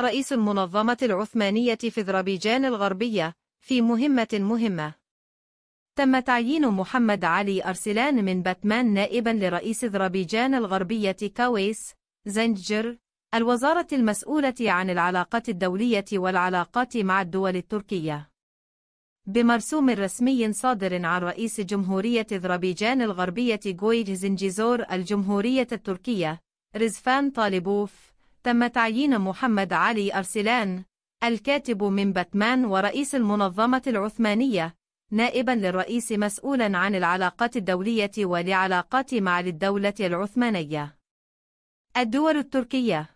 رئيس المنظمة العثمانية في أذربيجان الغربية في مهمة مهمة تم تعيين محمد علي أرسلان من باتمان نائبا لرئيس أذربيجان الغربية كاويس زنجر الوزارة المسؤولة عن العلاقات الدولية والعلاقات مع الدول التركية بمرسوم رسمي صادر عن رئيس جمهورية أذربيجان الغربية جويج زنجيزور الجمهورية التركية رزفان طالبوف تم تعيين محمد علي أرسلان الكاتب من باتمان ورئيس المنظمة العثمانية نائبا للرئيس مسؤولا عن العلاقات الدولية ولعلاقات مع الدولة العثمانية الدول التركية